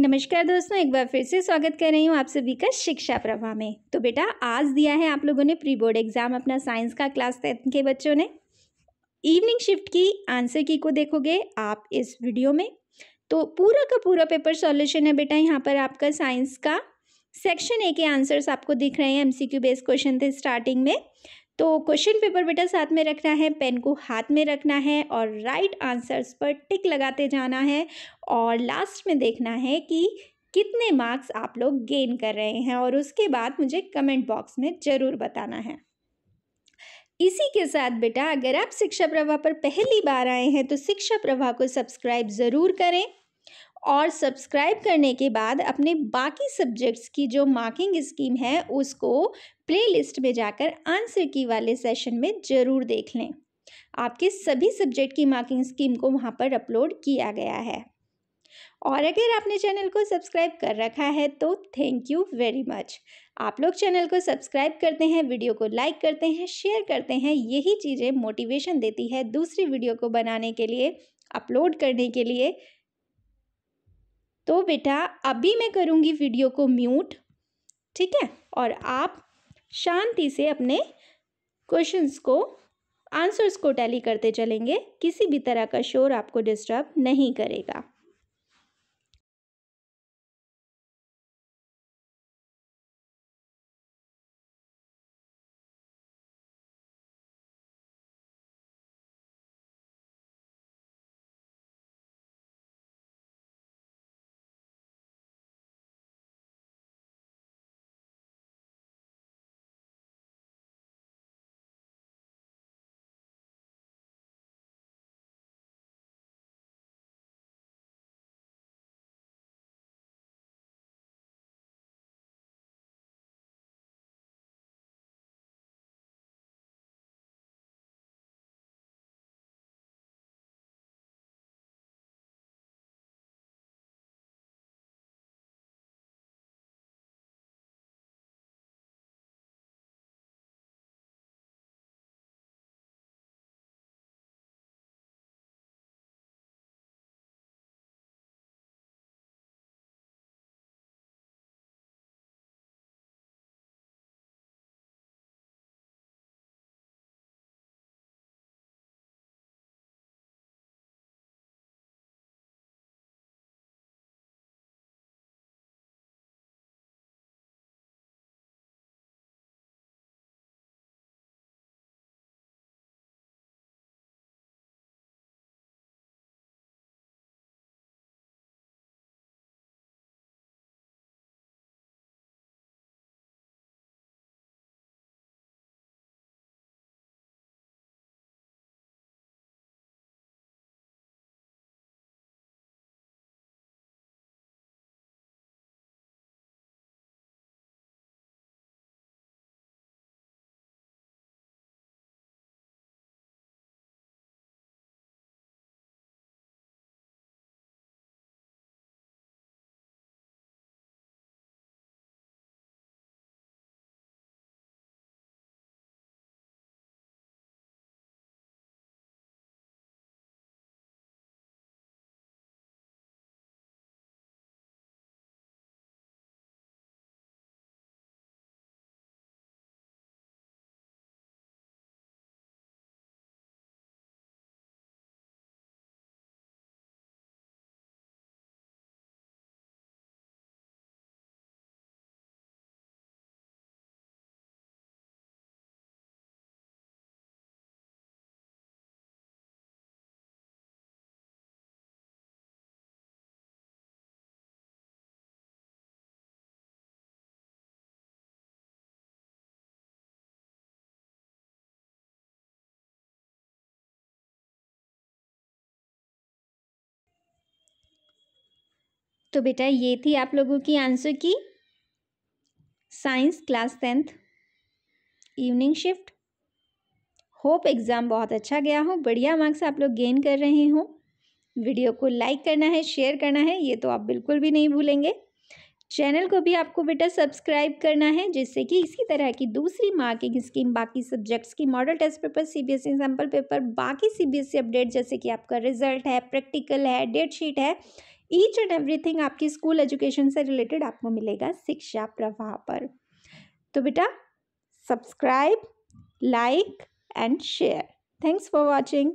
नमस्कार दोस्तों एक बार फिर से स्वागत कर रही हूँ आप सभी का शिक्षा प्रभा में तो बेटा आज दिया है आप लोगों ने प्री बोर्ड एग्ज़ाम अपना साइंस का क्लास टेंथ के बच्चों ने इवनिंग शिफ्ट की आंसर की को देखोगे आप इस वीडियो में तो पूरा का पूरा पेपर सॉल्यूशन है बेटा यहाँ पर आपका साइंस का सेक्शन ए के आंसर्स आपको दिख रहे हैं क्यू बेस्ड क्वेश्चन थे स्टार्टिंग में तो क्वेश्चन पेपर बेटा साथ में रखना है पेन को हाथ में रखना है और राइट आंसर्स पर टिक लगाते जाना है और लास्ट में देखना है कि कितने मार्क्स आप लोग गेन कर रहे हैं और उसके बाद मुझे कमेंट बॉक्स में ज़रूर बताना है इसी के साथ बेटा अगर आप शिक्षा प्रभा पर पहली बार आए हैं तो शिक्षा प्रभा को सब्सक्राइब ज़रूर करें और सब्सक्राइब करने के बाद अपने बाकी सब्जेक्ट्स की जो मार्किंग स्कीम है उसको प्लेलिस्ट में जाकर आंसर की वाले सेशन में ज़रूर देख लें आपके सभी सब्जेक्ट की मार्किंग स्कीम को वहाँ पर अपलोड किया गया है और अगर आपने चैनल को सब्सक्राइब कर रखा है तो थैंक यू वेरी मच आप लोग चैनल को सब्सक्राइब करते हैं वीडियो को लाइक करते हैं शेयर करते हैं यही चीज़ें मोटिवेशन देती है दूसरी वीडियो को बनाने के लिए अपलोड करने के लिए तो बेटा अभी मैं करूँगी वीडियो को म्यूट ठीक है और आप शांति से अपने क्वेश्चंस को आंसर्स को टैली करते चलेंगे किसी भी तरह का शोर आपको डिस्टर्ब नहीं करेगा तो बेटा ये थी आप लोगों की आंसर की science class tenth evening shift hope exam बहुत अच्छा गया हो बढ़िया मार्क्स आप लोग गेन कर रहे हों वीडियो को लाइक करना है शेयर करना है ये तो आप बिल्कुल भी नहीं भूलेंगे चैनल को भी आपको बेटा सब्सक्राइब करना है जिससे कि इसी तरह की दूसरी मार्किंग स्कीम बाकी सब्जेक्ट्स की model test paper CBSE sample paper बाकी सीबीएसई अपडेट जैसे कि आपका रिजल्ट है प्रैक्टिकल है डेट शीट है ईच एंड एवरीथिंग आपकी स्कूल एजुकेशन से रिलेटेड आपको मिलेगा शिक्षा प्रवाह पर तो बेटा subscribe like and share thanks for watching